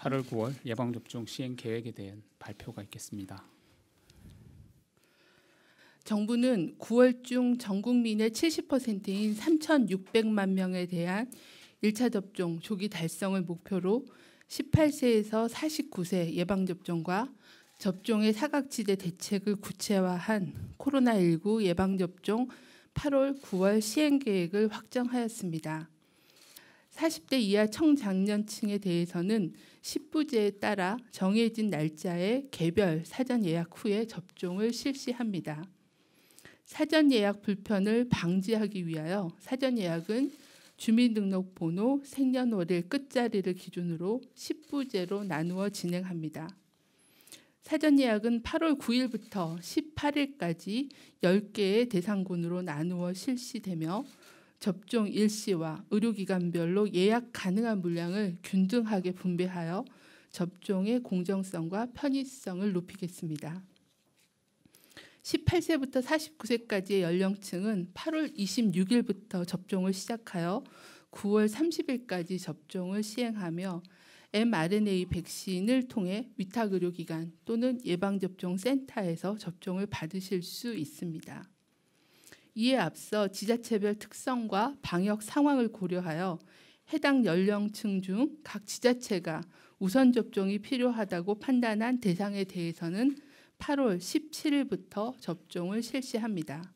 8월 9월 예방접종 시행 계획에 대한 발표가 있겠습니다. 정부는 9월 중 전 국민의 70%인 3,600만 명에 대한 1차 접종 조기 달성을 목표로 18세에서 49세 예방접종과 접종의 사각지대 대책을 구체화한 코로나19 예방접종 8월, 9월 시행 계획을 확정하였습니다. 40대 이하 청장년층에 대해서는 10부제에 따라 정해진 날짜에 개별 사전 예약 후에 접종을 실시합니다. 사전 예약 불편을 방지하기 위하여 사전 예약은 주민등록번호, 생년월일 끝자리를 기준으로 10부제로 나누어 진행합니다. 사전 예약은 8월 9일부터 18일까지 10개의 대상군으로 나누어 실시되며 접종 일시와 의료기관별로 예약 가능한 물량을 균등하게 분배하여 접종의 공정성과 편의성을 높이겠습니다. 18세부터 49세까지의 연령층은 8월 26일부터 접종을 시작하여 9월 30일까지 접종을 시행하며 mRNA 백신을 통해 위탁의료기관 또는 예방접종센터에서 접종을 받으실 수 있습니다. 이에 앞서 지자체별 특성과 방역 상황을 고려하여 해당 연령층 중 각 지자체가 우선 접종이 필요하다고 판단한 대상에 대해서는 8월 17일부터 접종을 실시합니다.